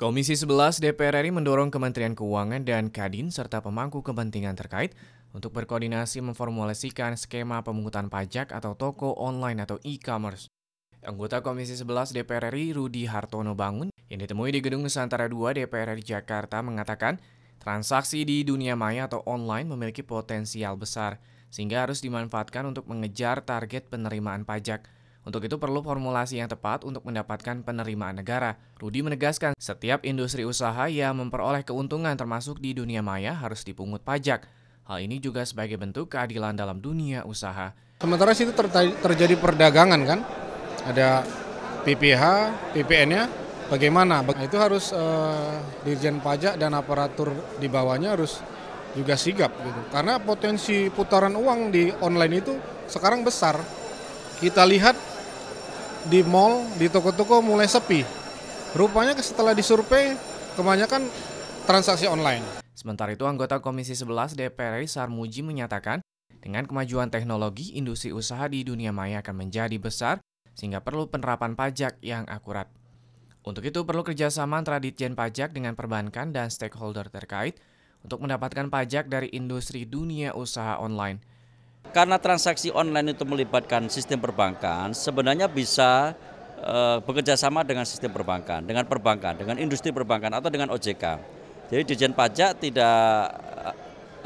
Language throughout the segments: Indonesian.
Komisi 11 DPR RI mendorong Kementerian Keuangan dan Kadin serta pemangku kepentingan terkait untuk berkoordinasi memformulasikan skema pemungutan pajak atau toko online atau e-commerce. Anggota Komisi 11 DPR RI Rudi Hartono Bangun yang ditemui di Gedung Nusantara 2 DPR RI Jakarta mengatakan transaksi di dunia maya atau online memiliki potensial besar sehingga harus dimanfaatkan untuk mengejar target penerimaan pajak. Untuk itu perlu formulasi yang tepat untuk mendapatkan penerimaan negara. Rudi menegaskan, setiap industri usaha yang memperoleh keuntungan termasuk di dunia maya harus dipungut pajak. Hal ini juga sebagai bentuk keadilan dalam dunia usaha. Sementara situ ter terjadi perdagangan kan, ada PPH, PPN-nya, bagaimana? Nah, itu harus uh, dirjen pajak dan aparatur di bawahnya harus juga sigap gitu. Karena potensi putaran uang di online itu sekarang besar. Kita lihat di mall, di toko-toko mulai sepi. Rupanya setelah disurvei, kebanyakan transaksi online. Sementara itu, anggota Komisi 11 DPR Sarmuji menyatakan, dengan kemajuan teknologi, industri usaha di dunia maya akan menjadi besar, sehingga perlu penerapan pajak yang akurat. Untuk itu perlu kerjasama antara Ditjen Pajak dengan perbankan dan stakeholder terkait untuk mendapatkan pajak dari industri dunia usaha online. Karena transaksi online itu melibatkan sistem perbankan, sebenarnya bisa e, bekerja sama dengan sistem perbankan, dengan perbankan, dengan industri perbankan atau dengan OJK. Jadi Dirjen Pajak tidak eh,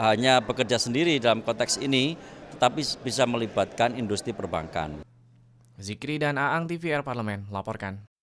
hanya bekerja sendiri dalam konteks ini, tetapi bisa melibatkan industri perbankan. Zikri dan Aang TVR Parlemen laporkan.